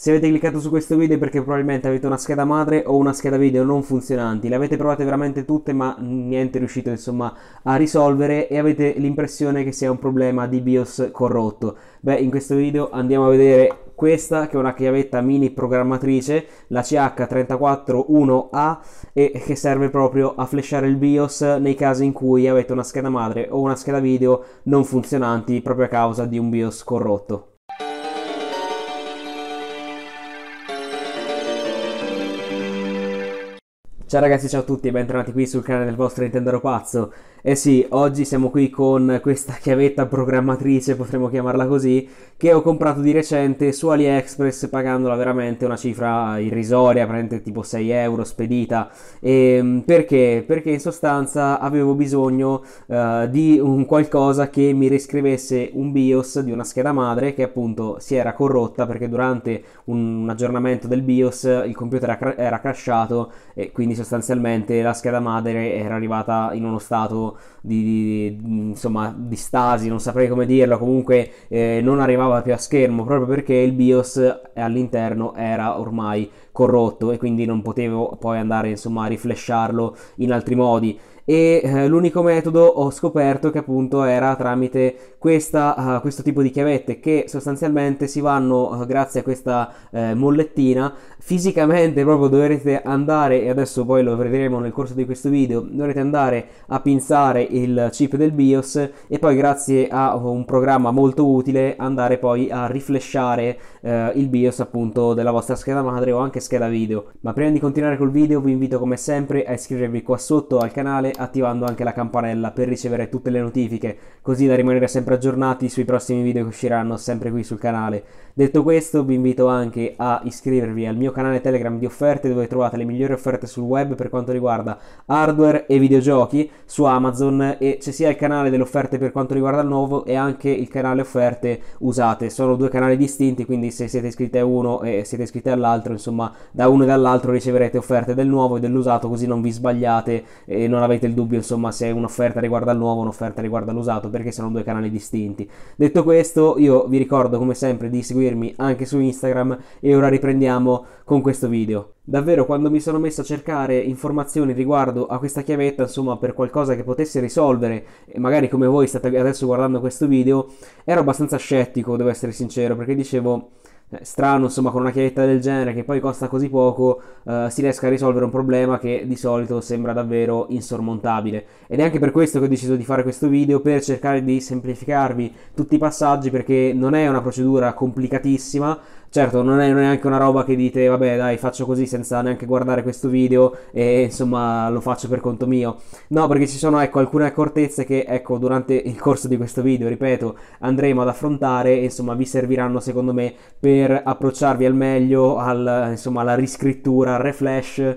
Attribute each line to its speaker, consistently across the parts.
Speaker 1: Se avete cliccato su questo video è perché probabilmente avete una scheda madre o una scheda video non funzionanti, le avete provate veramente tutte ma niente riuscite insomma a risolvere e avete l'impressione che sia un problema di BIOS corrotto. Beh, in questo video andiamo a vedere questa che è una chiavetta mini programmatrice, la CH341A e che serve proprio a flashare il BIOS nei casi in cui avete una scheda madre o una scheda video non funzionanti proprio a causa di un BIOS corrotto. Ciao ragazzi, ciao a tutti e bentornati qui sul canale del vostro Nintendo Pazzo. eh sì, oggi siamo qui con questa chiavetta programmatrice, potremmo chiamarla così, che ho comprato di recente su AliExpress pagandola veramente una cifra irrisoria, praticamente tipo 6 euro spedita. E, ehm, perché? Perché in sostanza avevo bisogno uh, di un qualcosa che mi riscrivesse un BIOS di una scheda madre che appunto si era corrotta perché durante un, aggiornamento del BIOS il computer era, cra- era crashato e quindi sostanzialmente la scheda madre era arrivata in uno stato di, di, di, insomma, di stasi, non saprei come dirlo, comunque eh, non arrivava più a schermo proprio perché il BIOS all'interno era ormai corrotto e quindi non potevo poi andare insomma, a riflesciarlo in altri modi e eh, l'unico metodo ho scoperto che appunto era tramite questa, uh, questo tipo di chiavette che sostanzialmente si vanno uh, grazie a questa uh, mollettina fisicamente proprio dovrete andare e adesso poi lo vedremo nel corso di questo video dovrete andare a pinzare il chip del BIOS e poi grazie a un programma molto utile andare poi a riflesciare il BIOS appunto della vostra scheda madre o anche scheda video ma prima di continuare col video vi invito come sempre a iscrivervi qua sotto al canale attivando anche la campanella per ricevere tutte le notifiche così da rimanere sempre sempre aggiornati sui prossimi video che usciranno sempre qui sul canale. Detto questo vi invito anche a iscrivervi al mio canale Telegram di offerte dove trovate le migliori offerte sul web per quanto riguarda hardware e videogiochi su Amazon e c'è sia il canale delle offerte per quanto riguarda il nuovo e anche il canale offerte usate. Sono due canali distinti quindi se siete iscritti a uno e siete iscritti all'altro insomma da uno e dall'altro riceverete offerte del nuovo e dell'usato così non vi sbagliate e non avete il dubbio insomma se un'offerta riguarda il nuovo o un'offerta riguarda l'usato perché sono due canali distinti distinti. Detto questo, io vi ricordo come sempre di seguirmi anche su Instagram e ora riprendiamo con questo video. Davvero, quando mi sono messo a cercare informazioni riguardo a questa chiavetta, insomma, per qualcosa che potesse risolvere, magari come voi state adesso guardando questo video, ero abbastanza scettico, devo essere sincero, perché dicevo eh, strano, insomma, con una chiavetta del genere che poi costa così poco, eh, si riesca a risolvere un problema che di solito sembra davvero insormontabile. Ed è anche per questo che ho deciso di fare questo video, per cercare di semplificarvi tutti i passaggi, perché non è una procedura complicatissima, Certo, non è neanche una roba che dite, vabbè dai, faccio così senza neanche guardare questo video e insomma lo faccio per conto mio. No, perché ci sono ecco, alcune accortezze che ecco, durante il corso di questo video, ripeto, andremo ad affrontare e insomma vi serviranno secondo me per approcciarvi al meglio al, insomma, alla riscrittura, al reflash eh,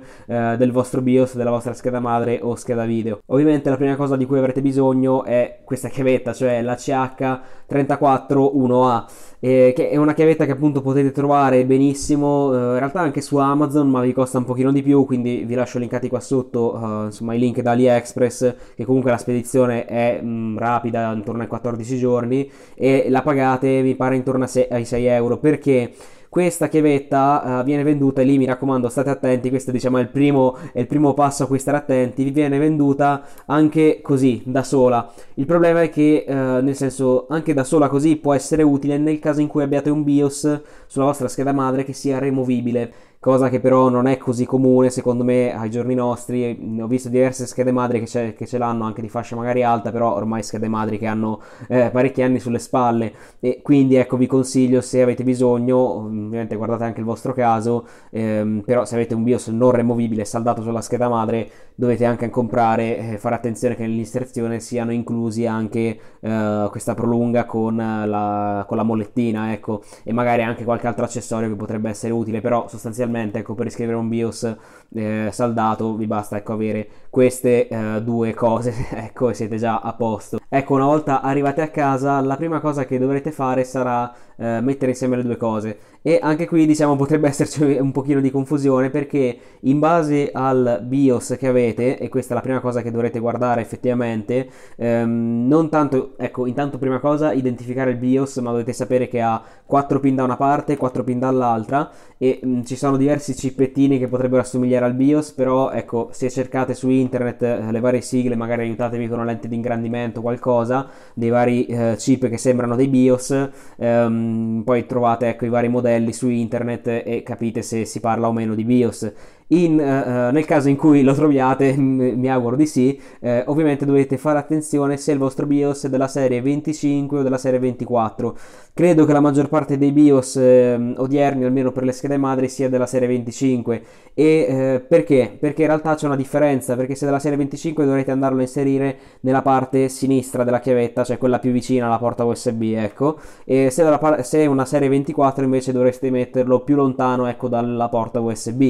Speaker 1: del vostro BIOS, della vostra scheda madre o scheda video. Ovviamente la prima cosa di cui avrete bisogno è questa chiavetta, cioè la CH341A, eh, che è una chiavetta che appunto potete potete trovare benissimo, eh, in realtà anche su Amazon, ma vi costa un pochino di più, quindi vi lascio linkati qua sotto, eh, insomma, i link da AliExpress, che comunque la spedizione è mh, mm, rapida, intorno ai 14 giorni, e la pagate, mi pare, intorno ai 6 euro, perché... Questa chiavetta uh, viene venduta e lì mi raccomando state attenti, questo diciamo è il, primo, è il primo passo a cui stare attenti, vi viene venduta anche così, da sola. Il problema è che uh, nel senso anche da sola così può essere utile nel caso in cui abbiate un BIOS sulla vostra scheda madre che sia removibile cosa che però non è così comune secondo me ai giorni nostri ho visto diverse schede madri che, che ce l'hanno anche di fascia magari alta però ormai schede madri che hanno eh, parecchi anni sulle spalle e quindi ecco vi consiglio se avete bisogno ovviamente guardate anche il vostro caso, ehm, però se avete un BIOS non removibile saldato sulla scheda madre dovete anche comprare, eh, fare attenzione che nell'inserzione siano inclusi anche eh, questa prolunga con la, con la, mollettina, ecco, e magari anche qualche altro accessorio che potrebbe essere utile, però sostanzialmente ecco, per iscrivere un BIOS eh, saldato vi basta ecco, avere queste eh, due cose, ecco, e siete già a posto. Ecco, una volta arrivate a casa, la prima cosa che dovrete fare sarà eh, mettere insieme le due cose. E anche qui diciamo potrebbe esserci un pochino di confusione perché in base al BIOS che avete, e questa è la prima cosa che dovrete guardare effettivamente, ehm, non tanto, ecco, intanto prima cosa identificare il BIOS, ma dovete sapere che ha 4 pin da una parte, 4 pin dall'altra e mh, mm, ci sono diversi cippettini che potrebbero assomigliare al BIOS, però ecco, se cercate su internet eh, le varie sigle, magari aiutatevi con una lente di ingrandimento o qualcosa, dei vari eh, chip che sembrano dei BIOS, ehm, Ehm, poi trovate ecco, i vari modelli su internet e capite se si parla o meno di BIOS in, eh, eh, nel caso in cui lo troviate, m- mi auguro di sì, eh, ovviamente dovete fare attenzione se il vostro BIOS è della serie 25 o della serie 24. Credo che la maggior parte dei BIOS eh, odierni, almeno per le schede madre, sia della serie 25. E eh, perché? Perché in realtà c'è una differenza, perché se è della serie 25 dovrete andarlo a inserire nella parte sinistra della chiavetta, cioè quella più vicina alla porta USB, ecco. E se, par- se è una serie 24 invece dovreste metterlo più lontano, ecco, dalla porta USB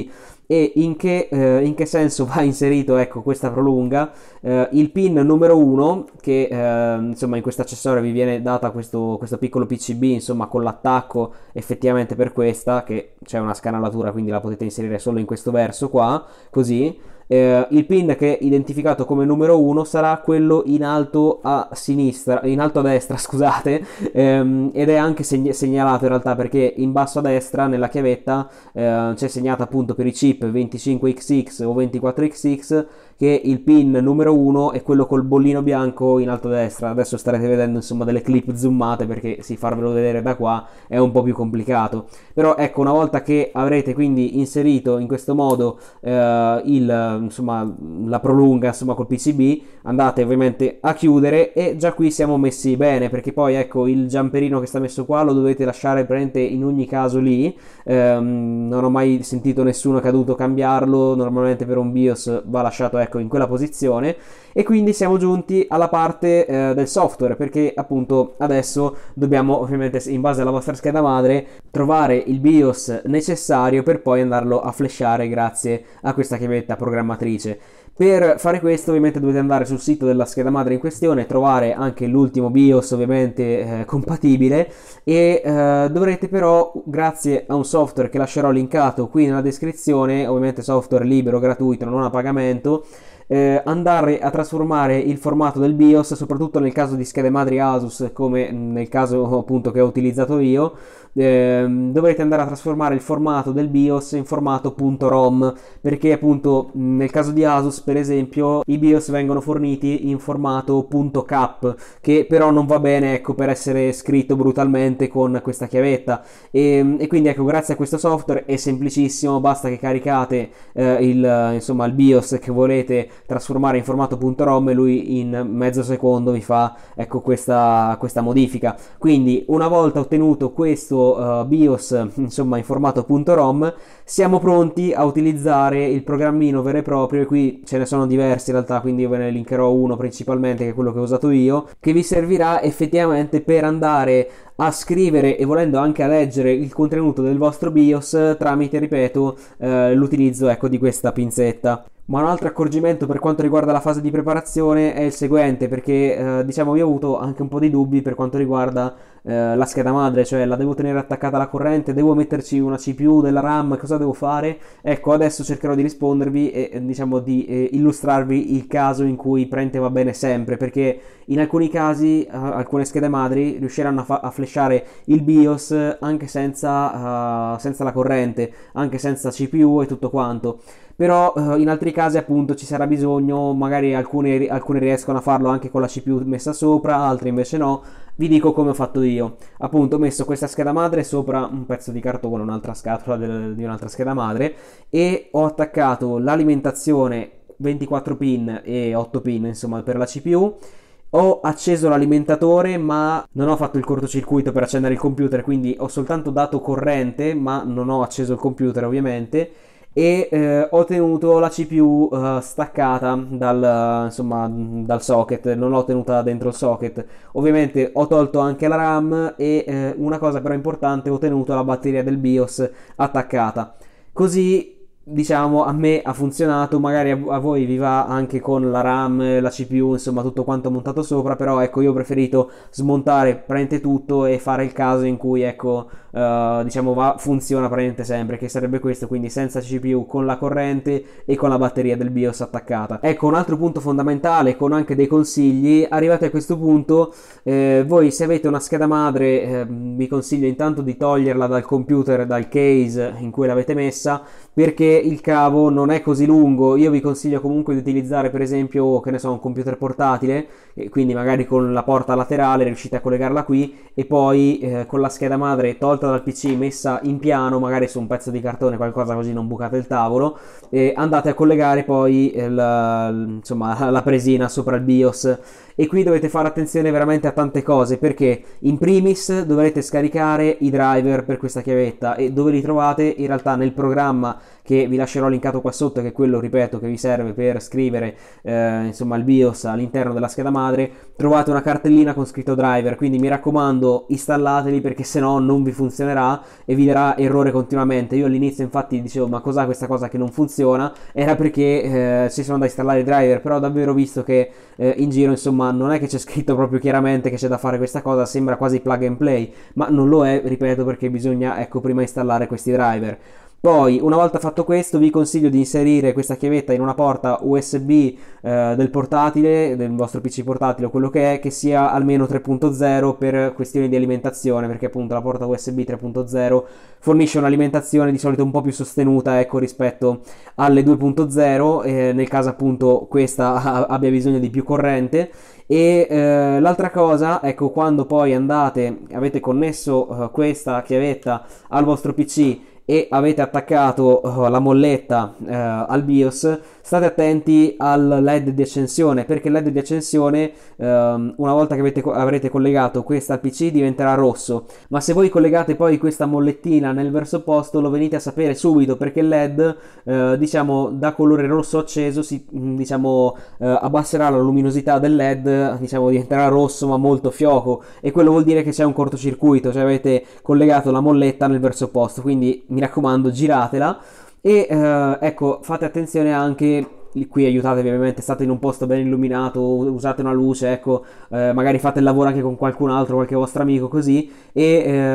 Speaker 1: e in che, eh, in che, senso va inserito ecco, questa prolunga eh, il pin numero 1 che eh, insomma in questo accessorio vi viene data questo, questo, piccolo PCB insomma con l'attacco effettivamente per questa che c'è una scanalatura quindi la potete inserire solo in questo verso qua così eh, il pin che è identificato come numero 1 sarà quello in alto a sinistra, in alto a destra, scusate, ehm, ed è anche seg- segnalato in realtà perché in basso a destra nella chiavetta eh, c'è segnato appunto per i chip 25XX o 24XX che il pin numero 1 è quello col bollino bianco in alto a destra. Adesso starete vedendo insomma delle clip zoomate perché sì, farvelo vedere da qua è un po' più complicato. Però ecco, una volta che avrete quindi inserito in questo modo eh, il insomma, la prolunga insomma, col PCB, andate ovviamente a chiudere e già qui siamo messi bene perché poi ecco il giamperino che sta messo qua lo dovete lasciare presente in ogni caso lì, ehm, non ho mai sentito nessuno che ha dovuto cambiarlo, normalmente per un BIOS va lasciato ecco in quella posizione e quindi siamo giunti alla parte eh, del software perché appunto adesso dobbiamo ovviamente in base alla vostra scheda madre trovare il BIOS necessario per poi andarlo a flashare grazie a questa chiavetta programmata programmatrice. Per fare questo ovviamente dovete andare sul sito della scheda madre in questione, trovare anche l'ultimo BIOS ovviamente eh, compatibile e eh, dovrete però grazie a un software che lascerò linkato qui nella descrizione, ovviamente software libero, gratuito, non a pagamento, eh, andare a trasformare il formato del BIOS, soprattutto nel caso di schede madri Asus, come nel caso appunto che ho utilizzato io, Ehm, dovrete andare a trasformare il formato del BIOS in formato.rom perché appunto nel caso di Asus per esempio i BIOS vengono forniti in formato.cap che però non va bene ecco per essere scritto brutalmente con questa chiavetta e, ehm, e quindi ecco grazie a questo software è semplicissimo basta che caricate eh, il, insomma, il BIOS che volete trasformare in formato.rom e lui in mezzo secondo vi fa ecco questa, questa modifica quindi una volta ottenuto questo uh, BIOS, insomma in formato.rom, siamo pronti a utilizzare il programmino vero e proprio, e qui ce ne sono diversi in realtà, quindi ve ne linkerò uno principalmente, che è quello che ho usato io, che vi servirà effettivamente per andare a scrivere e volendo anche a leggere il contenuto del vostro BIOS tramite, ripeto, eh, l'utilizzo ecco, di questa pinzetta. Ma un altro accorgimento per quanto riguarda la fase di preparazione è il seguente, perché eh, diciamo io ho avuto anche un po' di dubbi per quanto riguarda eh, la scheda madre, cioè la devo tenere attaccata alla corrente, devo metterci una CPU della RAM, cosa devo fare? Ecco, adesso cercherò di rispondervi e diciamo di eh, illustrarvi il caso in cui Prente va bene sempre, perché in alcuni casi eh, alcune schede madri riusciranno a, fa- a flashare il BIOS anche senza, uh, senza la corrente, anche senza CPU e tutto quanto però eh, in altri casi appunto ci sarà bisogno, magari alcune, alcune riescono a farlo anche con la CPU messa sopra, altre invece no, vi dico come ho fatto io. Appunto, ho messo questa scheda madre sopra un pezzo di cartone, un'altra scatola del, di un'altra scheda madre e ho attaccato l'alimentazione 24 pin e 8 pin, insomma, per la CPU. Ho acceso l'alimentatore, ma non ho fatto il cortocircuito per accendere il computer, quindi ho soltanto dato corrente, ma non ho acceso il computer, ovviamente e eh, ho tenuto la CPU uh, eh, staccata dal, insomma, dal, socket, non l'ho tenuta dentro il socket. Ovviamente ho tolto anche la RAM e eh, una cosa però importante, ho tenuto la batteria del BIOS attaccata. Così diciamo a me ha funzionato magari a, voi vi va anche con la RAM la CPU insomma tutto quanto montato sopra però ecco io ho preferito smontare praticamente tutto e fare il caso in cui ecco uh, diciamo va, funziona praticamente sempre che sarebbe questo quindi senza CPU con la corrente e con la batteria del BIOS attaccata ecco un altro punto fondamentale con anche dei consigli arrivati a questo punto eh, voi se avete una scheda madre eh, vi consiglio intanto di toglierla dal computer dal case in cui l'avete messa perché il cavo non è così lungo, io vi consiglio comunque di utilizzare per esempio, che ne so, un computer portatile, quindi magari con la porta laterale riuscite a collegarla qui e poi eh, con la scheda madre tolta dal PC, messa in piano, magari su un pezzo di cartone, qualcosa così non bucate il tavolo, E andate a collegare poi il, insomma, la presina sopra il BIOS e qui dovete fare attenzione veramente a tante cose perché in primis dovrete scaricare i driver per questa chiavetta e dove li trovate in realtà nel programma che vi lascerò linkato qua sotto che è quello ripeto che vi serve per scrivere eh, insomma il BIOS all'interno della scheda madre trovate una cartellina con scritto driver quindi mi raccomando installateli perché se no non vi funzionerà e vi darà errore continuamente io all'inizio infatti dicevo ma cos'è questa cosa che non funziona era perché eh, ci sono da installare i driver però ho davvero visto che eh, in giro insomma non è che c'è scritto proprio chiaramente che c'è da fare questa cosa, sembra quasi plug and play, ma non lo è, ripeto, perché bisogna ecco prima installare questi driver. Poi, una volta fatto questo, vi consiglio di inserire questa chiavetta in una porta USB eh, del portatile, del vostro PC portatile o quello che è, che sia almeno 3.0 per questioni di alimentazione, perché appunto la porta USB 3.0 fornisce un'alimentazione di solito un po' più sostenuta ecco, rispetto alle 2.0, eh, nel caso appunto questa abbia bisogno di più corrente e eh, l'altra cosa, ecco, quando poi andate, avete connesso eh, questa chiavetta al vostro PC e avete attaccato uh, la molletta uh, al BIOS, state attenti al LED di accensione perché il LED di accensione um, una volta che avete, avrete collegato questa al PC diventerà rosso, ma se voi collegate poi questa mollettina nel verso opposto lo venite a sapere subito perché il LED uh, diciamo da colore rosso acceso si mm, diciamo abbasserà la luminosità del LED, diciamo diventerà rosso ma molto fioco e quello vuol dire che c'è un cortocircuito, cioè avete collegato la molletta nel verso opposto, quindi mi mi raccomando giratela e eh, ecco fate attenzione anche qui aiutatevi ovviamente state in un posto ben illuminato usate una luce ecco eh, magari fate il lavoro anche con qualcun altro qualche vostro amico così e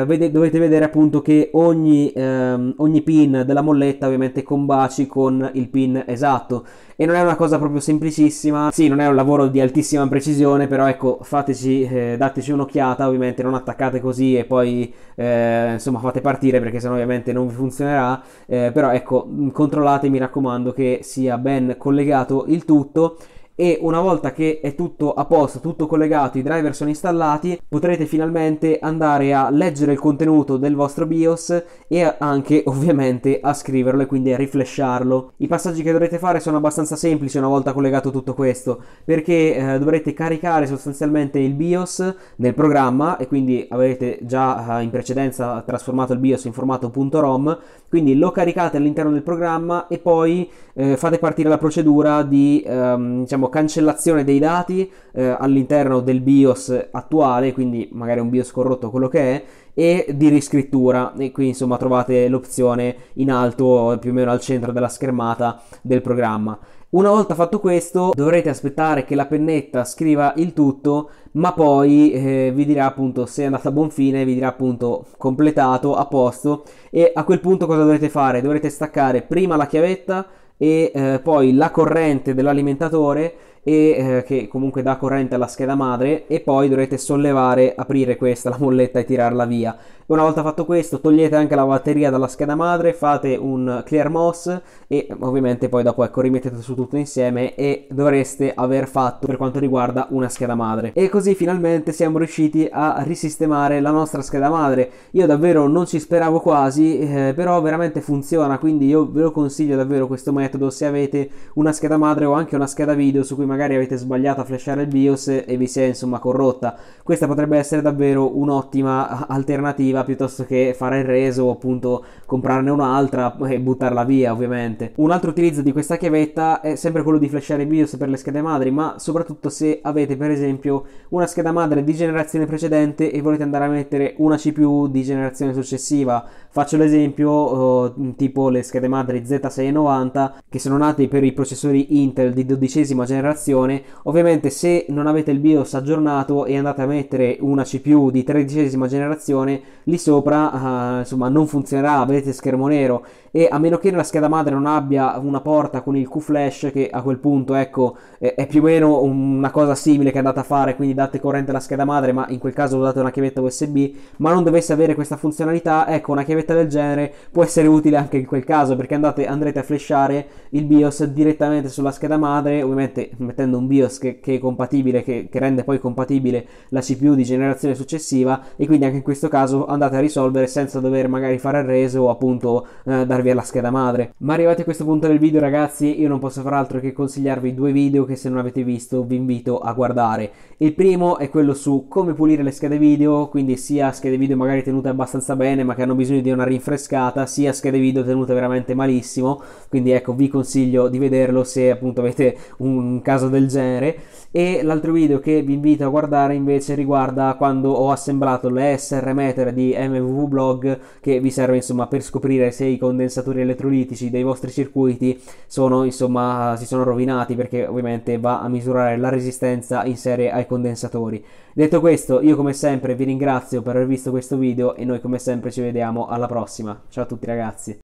Speaker 1: eh, vede, dovete vedere appunto che ogni, ehm, ogni pin della molletta ovviamente combaci con il pin esatto e non è una cosa proprio semplicissima. Sì, non è un lavoro di altissima precisione, però ecco, fateci, eh, dateci un'occhiata, ovviamente non attaccate così e poi eh, insomma fate partire perché sennò ovviamente non vi funzionerà, eh, però ecco, mm, controllate, mi raccomando che sia ben collegato il tutto e una volta che è tutto a posto, tutto collegato, i driver sono installati, potrete finalmente andare a leggere il contenuto del vostro BIOS e anche ovviamente a scriverlo e quindi a riflesciarlo. I passaggi che dovrete fare sono abbastanza semplici una volta collegato tutto questo, perché eh, dovrete caricare sostanzialmente il BIOS nel programma e quindi avrete già eh, in precedenza trasformato il BIOS in formato .rom quindi lo caricate all'interno del programma e poi eh, fate partire la procedura di ehm, diciamo, cancellazione dei dati eh, all'interno del BIOS attuale, quindi magari un BIOS corrotto quello che è, e di riscrittura. E qui insomma trovate l'opzione in alto, più o meno al centro della schermata del programma. Una volta fatto questo dovrete aspettare che la pennetta scriva il tutto ma poi eh, vi dirà appunto se è andata a buon fine, vi dirà appunto completato, a posto e a quel punto cosa dovrete fare? Dovrete staccare prima la chiavetta e eh, poi la corrente dell'alimentatore e, eh, che comunque dà corrente alla scheda madre e poi dovrete sollevare, aprire questa, la molletta e tirarla via. Una volta fatto questo togliete anche la batteria dalla scheda madre, fate un clear MOS e ovviamente poi dopo ecco rimettete su tutto insieme e dovreste aver fatto per quanto riguarda una scheda madre. E così finalmente siamo riusciti a risistemare la nostra scheda madre. Io davvero non ci speravo quasi, eh, però veramente funziona, quindi io ve lo consiglio davvero questo metodo metodo se avete una scheda madre o anche una scheda video su cui magari avete sbagliato a flashare il BIOS e vi si è insomma corrotta. Questa potrebbe essere davvero un'ottima alternativa piuttosto che fare il reso o appunto comprarne un'altra e buttarla via ovviamente. Un altro utilizzo di questa chiavetta è sempre quello di flashare il BIOS per le schede madri ma soprattutto se avete per esempio una scheda madre di generazione precedente e volete andare a mettere una CPU di generazione successiva. Faccio l'esempio eh, tipo le schede madri Z690 che sono nati per i processori Intel di dodicesima generazione, ovviamente se non avete il BIOS aggiornato e andate a mettere una CPU di tredicesima generazione, lì sopra uh, insomma non funzionerà, vedete schermo nero e a meno che la scheda madre non abbia una porta con il Q-Flash che a quel punto ecco è più o meno una cosa simile che andate a fare, quindi date corrente alla scheda madre, ma in quel caso usate una chiavetta USB, ma non dovesse avere questa funzionalità, ecco una chiavetta del genere può essere utile anche in quel caso perché andate, andrete a flashare il BIOS direttamente sulla scheda madre, ovviamente mettendo un BIOS che, che è compatibile, che, che, rende poi compatibile la CPU di generazione successiva e quindi anche in questo caso andate a risolvere senza dover magari fare il reso o appunto eh, darvi alla scheda madre. Ma arrivati a questo punto del video ragazzi io non posso far altro che consigliarvi due video che se non avete visto vi invito a guardare. Il primo è quello su come pulire le schede video, quindi sia schede video magari tenute abbastanza bene ma che hanno bisogno di una rinfrescata, sia schede video tenute veramente malissimo, quindi ecco vi consiglio di vederlo se appunto avete un caso del genere. E l'altro video che vi invito a guardare invece riguarda quando ho assemblato le SR meter di MVV Blog che vi serve insomma per scoprire se i condensatori elettrolitici dei vostri circuiti sono insomma si sono rovinati perché ovviamente va a misurare la resistenza in serie ai condensatori. Detto questo, io come sempre vi ringrazio per aver visto questo video e noi come sempre ci vediamo alla prossima. Ciao a tutti ragazzi.